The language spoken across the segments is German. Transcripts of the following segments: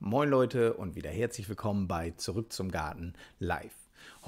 Moin Leute und wieder herzlich willkommen bei Zurück zum Garten live.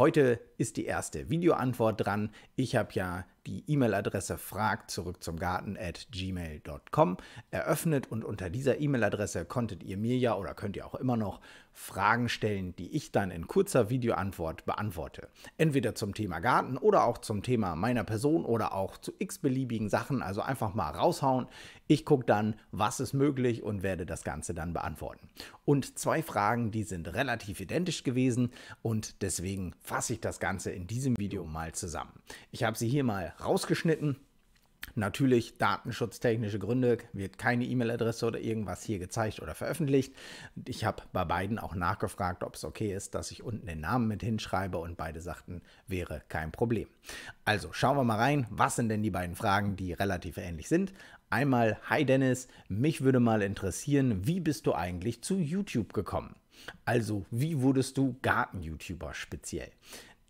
Heute ist die erste Videoantwort dran. Ich habe ja die E-Mail-Adresse fragt zurück zum Garten at gmail.com eröffnet und unter dieser E-Mail-Adresse konntet ihr mir ja oder könnt ihr auch immer noch Fragen stellen, die ich dann in kurzer Videoantwort beantworte. Entweder zum Thema Garten oder auch zum Thema meiner Person oder auch zu x-beliebigen Sachen. Also einfach mal raushauen. Ich gucke dann, was ist möglich und werde das Ganze dann beantworten. Und zwei Fragen, die sind relativ identisch gewesen und deswegen fasse ich das Ganze in diesem Video mal zusammen. Ich habe sie hier mal rausgeschnitten. Natürlich datenschutztechnische Gründe, wird keine E-Mail-Adresse oder irgendwas hier gezeigt oder veröffentlicht. Ich habe bei beiden auch nachgefragt, ob es okay ist, dass ich unten den Namen mit hinschreibe und beide sagten, wäre kein Problem. Also schauen wir mal rein, was sind denn die beiden Fragen, die relativ ähnlich sind. Einmal, hi Dennis, mich würde mal interessieren, wie bist du eigentlich zu YouTube gekommen? Also, wie wurdest du Garten-YouTuber speziell?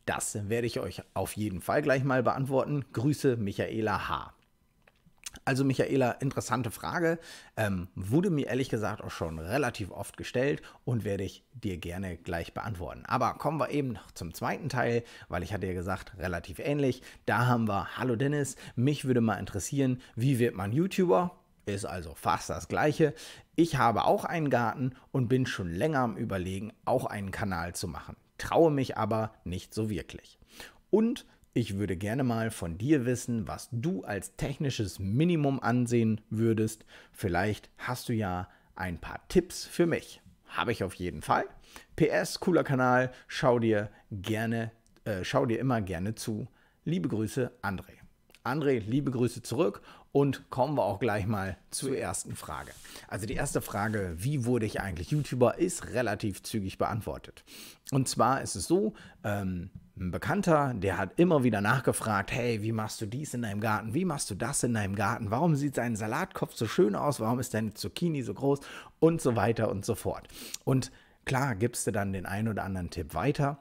Das werde ich euch auf jeden Fall gleich mal beantworten. Grüße, Michaela H. Also Michaela, interessante Frage. Ähm, wurde mir ehrlich gesagt auch schon relativ oft gestellt und werde ich dir gerne gleich beantworten. Aber kommen wir eben noch zum zweiten Teil, weil ich hatte ja gesagt, relativ ähnlich. Da haben wir, hallo Dennis, mich würde mal interessieren, wie wird man YouTuber? Ist also fast das gleiche. Ich habe auch einen Garten und bin schon länger am Überlegen, auch einen Kanal zu machen, traue mich aber nicht so wirklich. Und ich würde gerne mal von dir wissen, was du als technisches Minimum ansehen würdest. Vielleicht hast du ja ein paar Tipps für mich. Habe ich auf jeden Fall. PS, cooler Kanal, schau dir gerne, äh, schau dir immer gerne zu. Liebe Grüße, André. André, liebe Grüße zurück und kommen wir auch gleich mal zur ersten Frage. Also die erste Frage, wie wurde ich eigentlich YouTuber, ist relativ zügig beantwortet. Und zwar ist es so, ähm, ein Bekannter, der hat immer wieder nachgefragt, hey, wie machst du dies in deinem Garten? Wie machst du das in deinem Garten? Warum sieht sein Salatkopf so schön aus? Warum ist deine Zucchini so groß? Und so weiter und so fort. Und klar gibst du dann den einen oder anderen Tipp weiter.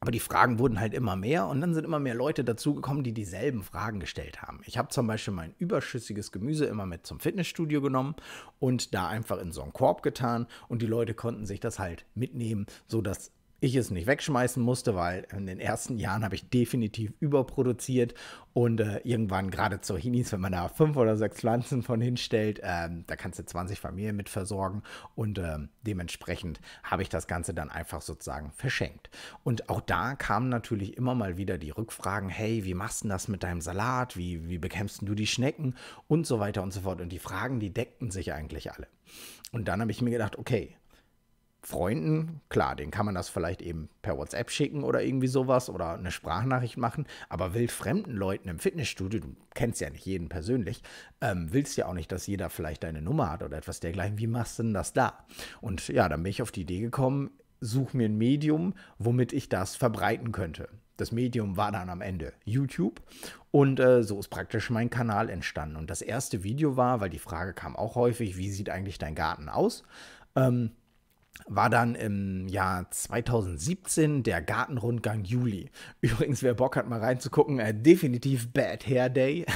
Aber die Fragen wurden halt immer mehr und dann sind immer mehr Leute dazugekommen, die dieselben Fragen gestellt haben. Ich habe zum Beispiel mein überschüssiges Gemüse immer mit zum Fitnessstudio genommen und da einfach in so einen Korb getan und die Leute konnten sich das halt mitnehmen, sodass ich es nicht wegschmeißen musste, weil in den ersten Jahren habe ich definitiv überproduziert und äh, irgendwann gerade Zucchinis, wenn man da fünf oder sechs Pflanzen von hinstellt, ähm, da kannst du 20 Familien mit versorgen und ähm, dementsprechend habe ich das Ganze dann einfach sozusagen verschenkt. Und auch da kamen natürlich immer mal wieder die Rückfragen, hey, wie machst du das mit deinem Salat, wie, wie bekämpfst du die Schnecken und so weiter und so fort. Und die Fragen, die deckten sich eigentlich alle. Und dann habe ich mir gedacht, okay, Freunden, klar, den kann man das vielleicht eben per WhatsApp schicken oder irgendwie sowas oder eine Sprachnachricht machen, aber will fremden Leuten im Fitnessstudio, du kennst ja nicht jeden persönlich, ähm, willst ja auch nicht, dass jeder vielleicht deine Nummer hat oder etwas dergleichen. Wie machst du denn das da? Und ja, dann bin ich auf die Idee gekommen, such mir ein Medium, womit ich das verbreiten könnte. Das Medium war dann am Ende YouTube und äh, so ist praktisch mein Kanal entstanden. Und das erste Video war, weil die Frage kam auch häufig, wie sieht eigentlich dein Garten aus? Ähm, war dann im Jahr 2017 der Gartenrundgang Juli. Übrigens, wer Bock hat, mal reinzugucken, äh, definitiv Bad Hair Day.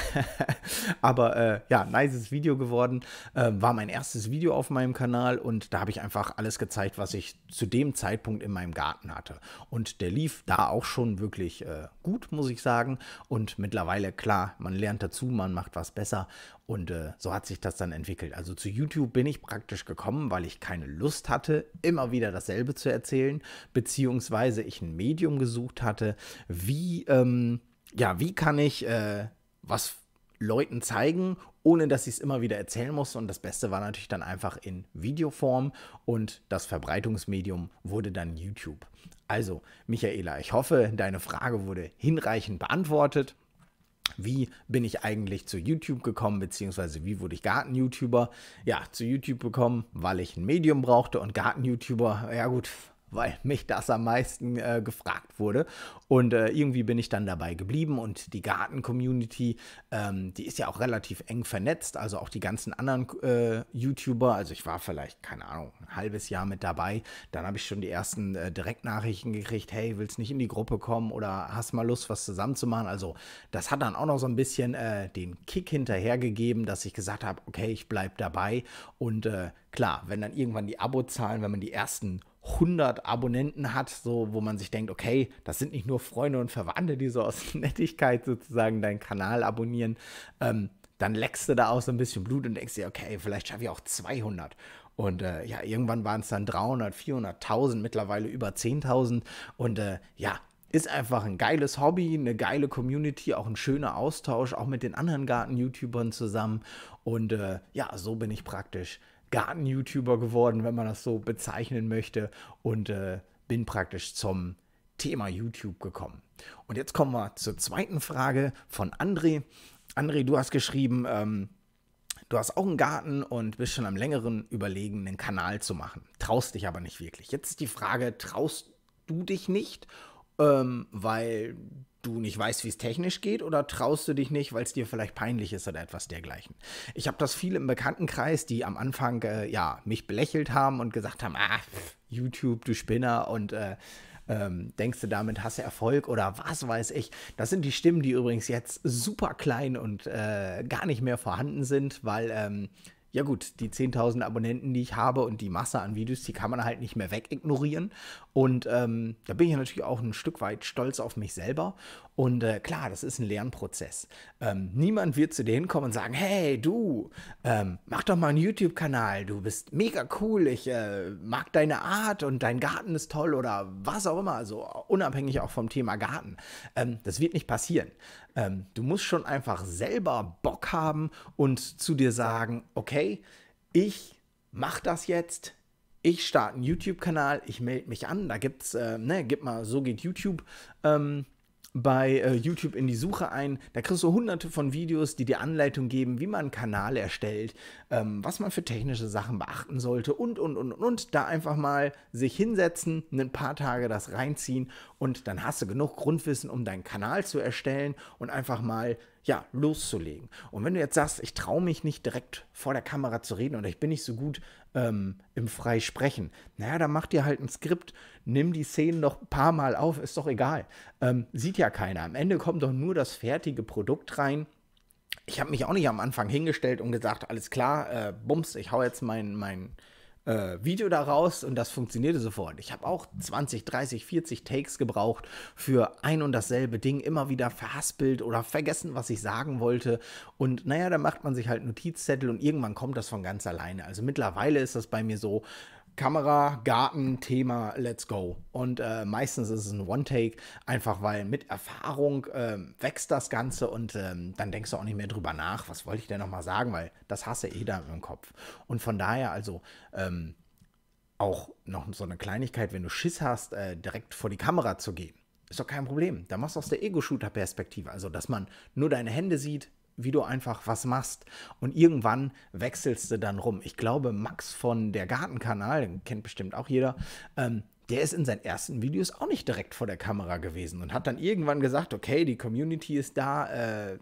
Aber äh, ja, nices Video geworden. Äh, war mein erstes Video auf meinem Kanal und da habe ich einfach alles gezeigt, was ich zu dem Zeitpunkt in meinem Garten hatte. Und der lief da auch schon wirklich äh, gut, muss ich sagen. Und mittlerweile, klar, man lernt dazu, man macht was besser. Und äh, so hat sich das dann entwickelt. Also zu YouTube bin ich praktisch gekommen, weil ich keine Lust hatte, immer wieder dasselbe zu erzählen, beziehungsweise ich ein Medium gesucht hatte, wie, ähm, ja, wie kann ich äh, was Leuten zeigen, ohne dass ich es immer wieder erzählen musste. Und das Beste war natürlich dann einfach in Videoform und das Verbreitungsmedium wurde dann YouTube. Also, Michaela, ich hoffe, deine Frage wurde hinreichend beantwortet wie bin ich eigentlich zu YouTube gekommen, beziehungsweise wie wurde ich Garten-YouTuber? Ja, zu YouTube gekommen, weil ich ein Medium brauchte und Garten-YouTuber, ja gut, weil mich das am meisten äh, gefragt wurde. Und äh, irgendwie bin ich dann dabei geblieben und die Garten-Community, ähm, die ist ja auch relativ eng vernetzt, also auch die ganzen anderen äh, YouTuber. Also ich war vielleicht, keine Ahnung, ein halbes Jahr mit dabei. Dann habe ich schon die ersten äh, Direktnachrichten gekriegt, hey, willst nicht in die Gruppe kommen oder hast mal Lust, was zusammen zu machen? Also das hat dann auch noch so ein bisschen äh, den Kick hinterhergegeben, dass ich gesagt habe, okay, ich bleibe dabei. Und äh, klar, wenn dann irgendwann die Abozahlen, wenn man die ersten 100 Abonnenten hat, so wo man sich denkt, okay, das sind nicht nur Freunde und Verwandte, die so aus Nettigkeit sozusagen deinen Kanal abonnieren, ähm, dann leckst du da auch so ein bisschen Blut und denkst dir, okay, vielleicht schaffe ich auch 200. Und äh, ja, irgendwann waren es dann 300, 400.000, mittlerweile über 10.000. Und äh, ja, ist einfach ein geiles Hobby, eine geile Community, auch ein schöner Austausch, auch mit den anderen Garten-YouTubern zusammen. Und äh, ja, so bin ich praktisch Garten-YouTuber geworden, wenn man das so bezeichnen möchte, und äh, bin praktisch zum Thema YouTube gekommen. Und jetzt kommen wir zur zweiten Frage von André. André, du hast geschrieben, ähm, du hast auch einen Garten und bist schon am längeren Überlegen, einen Kanal zu machen. Traust dich aber nicht wirklich. Jetzt ist die Frage, traust du dich nicht, ähm, weil du nicht weißt, wie es technisch geht oder traust du dich nicht, weil es dir vielleicht peinlich ist oder etwas dergleichen. Ich habe das viel im Bekanntenkreis, die am Anfang äh, ja mich belächelt haben und gesagt haben, ah, YouTube, du Spinner und äh, ähm, denkst du, damit hast du Erfolg oder was weiß ich. Das sind die Stimmen, die übrigens jetzt super klein und äh, gar nicht mehr vorhanden sind, weil ähm, ja gut, die 10.000 Abonnenten, die ich habe und die Masse an Videos, die kann man halt nicht mehr wegignorieren. Und ähm, da bin ich natürlich auch ein Stück weit stolz auf mich selber. Und äh, klar, das ist ein Lernprozess. Ähm, niemand wird zu dir hinkommen und sagen, hey du, ähm, mach doch mal einen YouTube-Kanal, du bist mega cool, ich äh, mag deine Art und dein Garten ist toll oder was auch immer, also unabhängig auch vom Thema Garten. Ähm, das wird nicht passieren. Ähm, du musst schon einfach selber Bock haben und zu dir sagen, okay, ich mach das jetzt, ich starte einen YouTube-Kanal, ich melde mich an, da gibt's, äh, ne, gib mal, so geht YouTube, ähm, bei äh, YouTube in die Suche ein. Da kriegst du hunderte von Videos, die dir Anleitung geben, wie man einen Kanal erstellt, ähm, was man für technische Sachen beachten sollte und, und, und, und. Da einfach mal sich hinsetzen, ein paar Tage das reinziehen und dann hast du genug Grundwissen, um deinen Kanal zu erstellen und einfach mal ja, loszulegen. Und wenn du jetzt sagst, ich traue mich nicht direkt vor der Kamera zu reden oder ich bin nicht so gut ähm, im Freisprechen, naja, dann mach dir halt ein Skript, nimm die Szenen noch ein paar Mal auf, ist doch egal. Ähm, sieht ja keiner. Am Ende kommt doch nur das fertige Produkt rein. Ich habe mich auch nicht am Anfang hingestellt und gesagt, alles klar, äh, bums, ich hau jetzt mein, mein äh, Video daraus und das funktionierte sofort. Ich habe auch 20, 30, 40 Takes gebraucht für ein und dasselbe Ding, immer wieder verhaspelt oder vergessen, was ich sagen wollte. Und naja, da macht man sich halt Notizzettel und irgendwann kommt das von ganz alleine. Also mittlerweile ist das bei mir so, Kamera, Garten, Thema, let's go. Und äh, meistens ist es ein One-Take, einfach weil mit Erfahrung äh, wächst das Ganze und ähm, dann denkst du auch nicht mehr drüber nach, was wollte ich denn nochmal sagen, weil das hasse eh da im Kopf. Und von daher also ähm, auch noch so eine Kleinigkeit, wenn du Schiss hast, äh, direkt vor die Kamera zu gehen. Ist doch kein Problem. Da machst du aus der Ego-Shooter-Perspektive. Also, dass man nur deine Hände sieht, wie du einfach was machst. Und irgendwann wechselst du dann rum. Ich glaube, Max von der Gartenkanal, den kennt bestimmt auch jeder, ähm, der ist in seinen ersten Videos auch nicht direkt vor der Kamera gewesen und hat dann irgendwann gesagt, okay, die Community ist da, äh,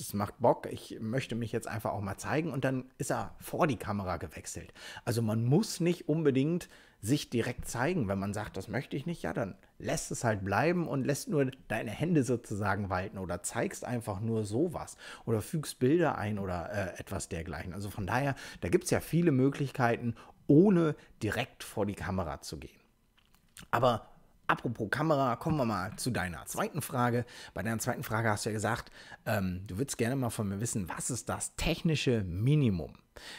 das macht Bock, ich möchte mich jetzt einfach auch mal zeigen und dann ist er vor die Kamera gewechselt. Also man muss nicht unbedingt sich direkt zeigen, wenn man sagt, das möchte ich nicht, ja, dann lässt es halt bleiben und lässt nur deine Hände sozusagen walten oder zeigst einfach nur sowas oder fügst Bilder ein oder äh, etwas dergleichen. Also von daher, da gibt es ja viele Möglichkeiten, ohne direkt vor die Kamera zu gehen. Aber Apropos Kamera, kommen wir mal zu deiner zweiten Frage. Bei deiner zweiten Frage hast du ja gesagt, ähm, du würdest gerne mal von mir wissen, was ist das technische Minimum?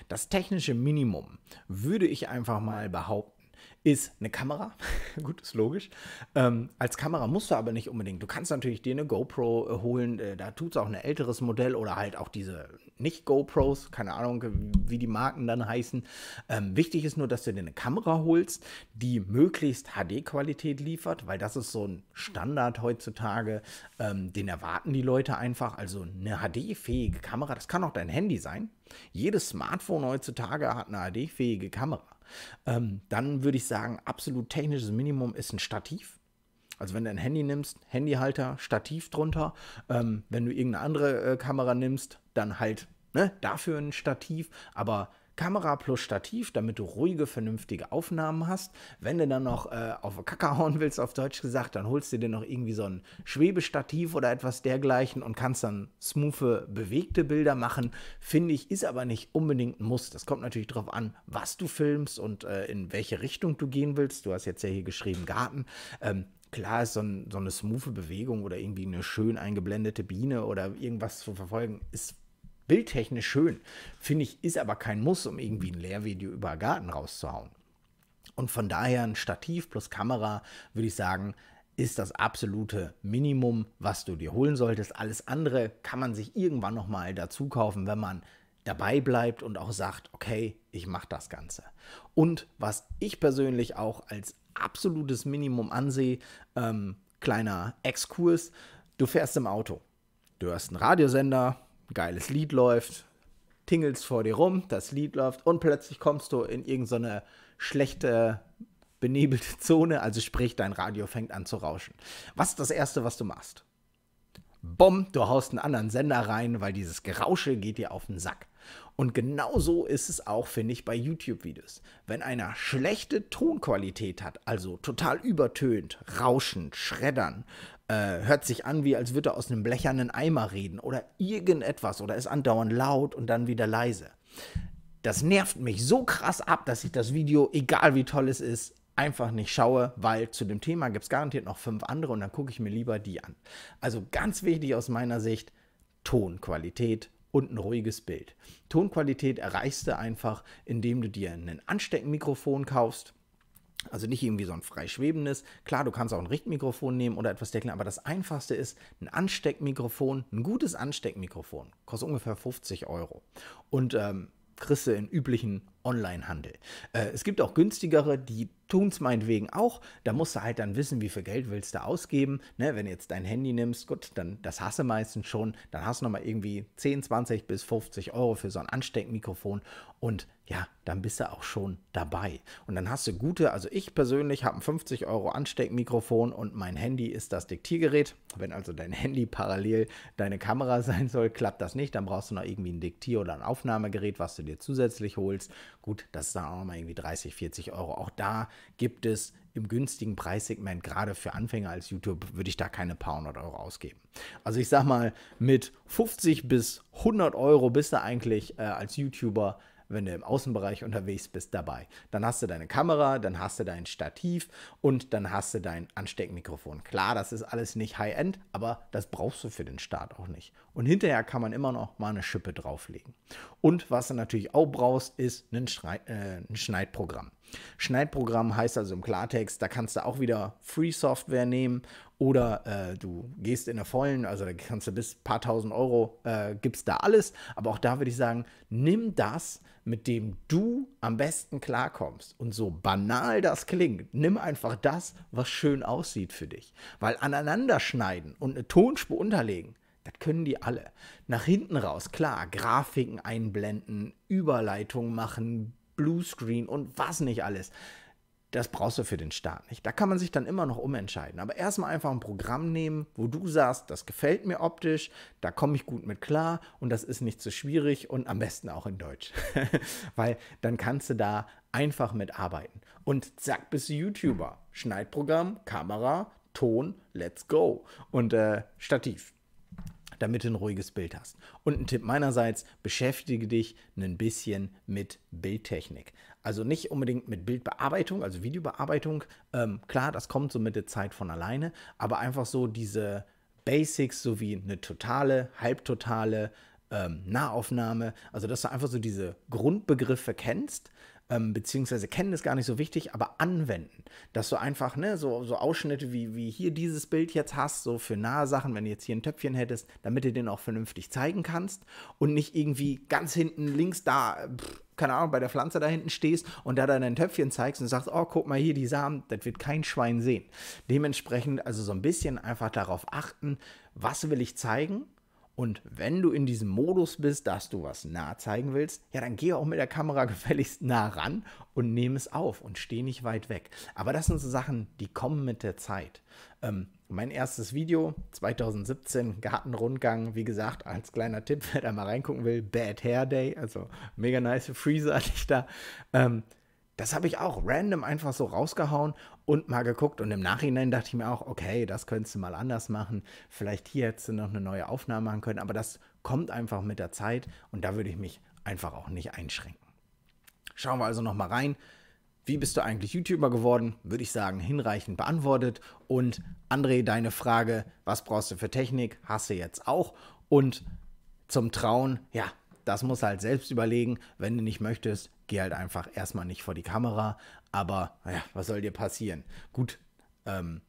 Das technische Minimum würde ich einfach mal behaupten, ist eine Kamera. Gut, ist logisch. Ähm, als Kamera musst du aber nicht unbedingt. Du kannst natürlich dir eine GoPro äh, holen. Äh, da tut es auch ein älteres Modell oder halt auch diese Nicht-GoPros. Keine Ahnung, wie die Marken dann heißen. Ähm, wichtig ist nur, dass du dir eine Kamera holst, die möglichst HD-Qualität liefert, weil das ist so ein Standard heutzutage. Ähm, den erwarten die Leute einfach. Also eine HD-fähige Kamera. Das kann auch dein Handy sein. Jedes Smartphone heutzutage hat eine HD-fähige Kamera. Ähm, dann würde ich sagen, absolut technisches Minimum ist ein Stativ. Also wenn du ein Handy nimmst, Handyhalter, Stativ drunter. Ähm, wenn du irgendeine andere äh, Kamera nimmst, dann halt ne, dafür ein Stativ. Aber Kamera plus Stativ, damit du ruhige, vernünftige Aufnahmen hast. Wenn du dann noch äh, auf Kacke hauen willst, auf Deutsch gesagt, dann holst du dir noch irgendwie so ein Schwebestativ oder etwas dergleichen und kannst dann smooth bewegte Bilder machen. Finde ich, ist aber nicht unbedingt ein Muss. Das kommt natürlich darauf an, was du filmst und äh, in welche Richtung du gehen willst. Du hast jetzt ja hier geschrieben Garten. Ähm, klar ist so, ein, so eine smooth Bewegung oder irgendwie eine schön eingeblendete Biene oder irgendwas zu verfolgen, ist bildtechnisch schön. Finde ich, ist aber kein Muss, um irgendwie ein Lehrvideo über Garten rauszuhauen. Und von daher ein Stativ plus Kamera, würde ich sagen, ist das absolute Minimum, was du dir holen solltest. Alles andere kann man sich irgendwann nochmal dazu kaufen, wenn man dabei bleibt und auch sagt, okay, ich mache das Ganze. Und was ich persönlich auch als absolutes Minimum ansehe, ähm, kleiner Exkurs, du fährst im Auto. Du hörst einen Radiosender, geiles Lied läuft, tingelst vor dir rum, das Lied läuft und plötzlich kommst du in irgendeine schlechte, benebelte Zone, also sprich, dein Radio fängt an zu rauschen. Was ist das Erste, was du machst? Bom, du haust einen anderen Sender rein, weil dieses Gerausche geht dir auf den Sack. Und genau so ist es auch, finde ich, bei YouTube-Videos. Wenn einer schlechte Tonqualität hat, also total übertönt, rauschend, schreddern, äh, hört sich an, wie als würde er aus einem blechernen Eimer reden oder irgendetwas oder ist andauernd laut und dann wieder leise. Das nervt mich so krass ab, dass ich das Video, egal wie toll es ist, einfach nicht schaue, weil zu dem Thema gibt es garantiert noch fünf andere und dann gucke ich mir lieber die an. Also ganz wichtig aus meiner Sicht, Tonqualität und ein ruhiges Bild. Tonqualität erreichst du einfach, indem du dir ein Ansteckmikrofon kaufst also nicht irgendwie so ein freischwebendes. Klar, du kannst auch ein Richtmikrofon nehmen oder etwas dergleichen, aber das einfachste ist ein Ansteckmikrofon, ein gutes Ansteckmikrofon. Kostet ungefähr 50 Euro. Und ähm, kriegst du in üblichen Onlinehandel. Äh, es gibt auch günstigere, die tun es meinetwegen auch. Da musst du halt dann wissen, wie viel Geld willst du ausgeben. Ne, wenn du jetzt dein Handy nimmst, gut, dann das hast du meistens schon. Dann hast du nochmal irgendwie 10, 20 bis 50 Euro für so ein Ansteckmikrofon und ja, dann bist du auch schon dabei. Und dann hast du gute, also ich persönlich habe ein 50 Euro Ansteckmikrofon und mein Handy ist das Diktiergerät. Wenn also dein Handy parallel deine Kamera sein soll, klappt das nicht. Dann brauchst du noch irgendwie ein Diktier- oder ein Aufnahmegerät, was du dir zusätzlich holst. Gut, das sind auch mal irgendwie 30, 40 Euro. Auch da gibt es im günstigen Preissegment, gerade für Anfänger als YouTube, würde ich da keine paar hundert Euro ausgeben. Also ich sag mal, mit 50 bis 100 Euro bist du eigentlich äh, als YouTuber wenn du im Außenbereich unterwegs bist, dabei. Dann hast du deine Kamera, dann hast du dein Stativ und dann hast du dein Ansteckmikrofon. Klar, das ist alles nicht High-End, aber das brauchst du für den Start auch nicht. Und hinterher kann man immer noch mal eine Schippe drauflegen. Und was du natürlich auch brauchst, ist ein, Schrei äh, ein Schneidprogramm. Schneidprogramm heißt also im Klartext, da kannst du auch wieder Free Software nehmen oder äh, du gehst in der vollen, also da kannst du bis paar tausend Euro, äh, gibst da alles. Aber auch da würde ich sagen, nimm das, mit dem du am besten klarkommst. Und so banal das klingt, nimm einfach das, was schön aussieht für dich. Weil aneinander schneiden und eine Tonspur unterlegen, das können die alle. Nach hinten raus, klar, Grafiken einblenden, Überleitungen machen, Bluescreen und was nicht alles. Das brauchst du für den Start nicht. Da kann man sich dann immer noch umentscheiden. Aber erstmal einfach ein Programm nehmen, wo du sagst, das gefällt mir optisch, da komme ich gut mit klar und das ist nicht zu so schwierig und am besten auch in Deutsch. Weil dann kannst du da einfach mitarbeiten. Und zack, bist du YouTuber. Schneidprogramm, Kamera, Ton, let's go. Und äh, Stativ, damit du ein ruhiges Bild hast. Und ein Tipp meinerseits, beschäftige dich ein bisschen mit Bildtechnik. Also nicht unbedingt mit Bildbearbeitung, also Videobearbeitung. Ähm, klar, das kommt so mit der Zeit von alleine, aber einfach so diese Basics sowie eine totale, halbtotale, ähm, Nahaufnahme, also dass du einfach so diese Grundbegriffe kennst, ähm, beziehungsweise kennen ist gar nicht so wichtig, aber anwenden. Dass du einfach ne, so, so Ausschnitte wie, wie hier dieses Bild jetzt hast, so für nahe Sachen, wenn du jetzt hier ein Töpfchen hättest, damit du den auch vernünftig zeigen kannst und nicht irgendwie ganz hinten links da, pff, keine Ahnung, bei der Pflanze da hinten stehst und da dann ein Töpfchen zeigst und sagst, oh, guck mal hier, die Samen, das wird kein Schwein sehen. Dementsprechend also so ein bisschen einfach darauf achten, was will ich zeigen und wenn du in diesem Modus bist, dass du was nah zeigen willst, ja, dann geh auch mit der Kamera gefälligst nah ran und nehme es auf und steh nicht weit weg. Aber das sind so Sachen, die kommen mit der Zeit. Ähm, mein erstes Video 2017, Gartenrundgang, wie gesagt, als kleiner Tipp, wer da mal reingucken will, Bad Hair Day, also mega nice Freezer hatte ich da. Ähm, das habe ich auch random einfach so rausgehauen und mal geguckt. Und im Nachhinein dachte ich mir auch, okay, das könntest du mal anders machen. Vielleicht hier hättest du noch eine neue Aufnahme machen können. Aber das kommt einfach mit der Zeit und da würde ich mich einfach auch nicht einschränken. Schauen wir also nochmal rein. Wie bist du eigentlich YouTuber geworden? Würde ich sagen, hinreichend beantwortet. Und André, deine Frage, was brauchst du für Technik? Hast du jetzt auch. Und zum Trauen, ja, das muss halt selbst überlegen. Wenn du nicht möchtest, geh halt einfach erstmal nicht vor die Kamera. Aber naja, was soll dir passieren? Gut, ähm,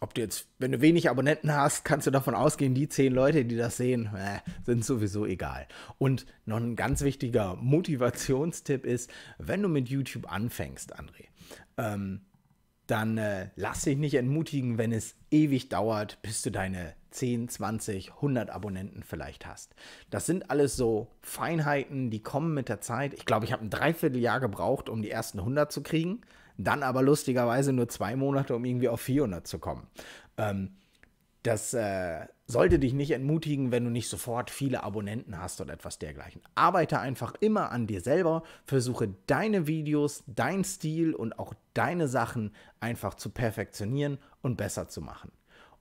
ob du jetzt, wenn du wenig Abonnenten hast, kannst du davon ausgehen, die zehn Leute, die das sehen, äh, sind sowieso egal. Und noch ein ganz wichtiger Motivationstipp ist, wenn du mit YouTube anfängst, André, ähm, dann äh, lass dich nicht entmutigen, wenn es ewig dauert, bis du deine 10, 20, 100 Abonnenten vielleicht hast. Das sind alles so Feinheiten, die kommen mit der Zeit. Ich glaube, ich habe ein Dreivierteljahr gebraucht, um die ersten 100 zu kriegen, dann aber lustigerweise nur zwei Monate, um irgendwie auf 400 zu kommen. Ähm, das äh, sollte dich nicht entmutigen, wenn du nicht sofort viele Abonnenten hast oder etwas dergleichen. Arbeite einfach immer an dir selber, versuche deine Videos, dein Stil und auch deine Sachen einfach zu perfektionieren und besser zu machen.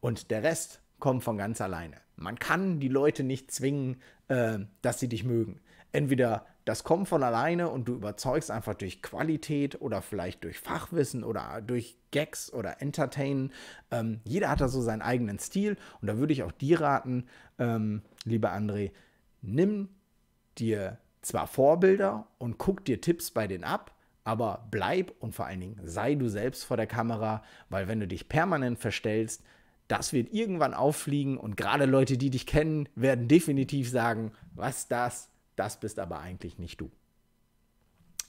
Und der Rest kommt von ganz alleine. Man kann die Leute nicht zwingen, äh, dass sie dich mögen. Entweder das kommt von alleine und du überzeugst einfach durch Qualität oder vielleicht durch Fachwissen oder durch Gags oder Entertainen. Ähm, jeder hat da so seinen eigenen Stil und da würde ich auch dir raten, ähm, lieber André, nimm dir zwar Vorbilder und guck dir Tipps bei denen ab, aber bleib und vor allen Dingen sei du selbst vor der Kamera, weil wenn du dich permanent verstellst, das wird irgendwann auffliegen und gerade Leute, die dich kennen, werden definitiv sagen, was das das bist aber eigentlich nicht du.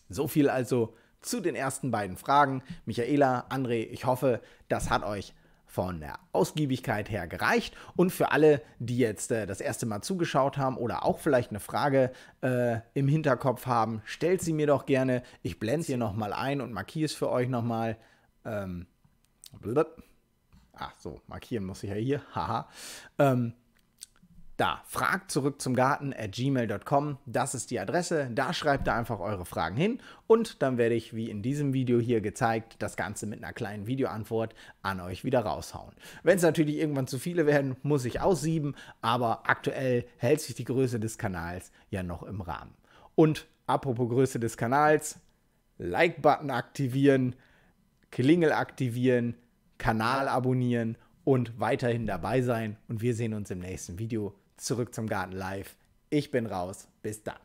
So viel also zu den ersten beiden Fragen. Michaela, André, ich hoffe, das hat euch von der Ausgiebigkeit her gereicht. Und für alle, die jetzt äh, das erste Mal zugeschaut haben oder auch vielleicht eine Frage äh, im Hinterkopf haben, stellt sie mir doch gerne. Ich blende sie hier nochmal ein und markiere es für euch nochmal. Ähm, Ach so, markieren muss ich ja hier. Haha. Ähm, da, fragt zurück zum Garten at gmail.com, das ist die Adresse, da schreibt ihr einfach eure Fragen hin und dann werde ich, wie in diesem Video hier gezeigt, das Ganze mit einer kleinen Videoantwort an euch wieder raushauen. Wenn es natürlich irgendwann zu viele werden, muss ich aussieben, aber aktuell hält sich die Größe des Kanals ja noch im Rahmen. Und apropos Größe des Kanals, Like-Button aktivieren, Klingel aktivieren, Kanal abonnieren und weiterhin dabei sein und wir sehen uns im nächsten Video zurück zum Garten live. Ich bin raus. Bis dann.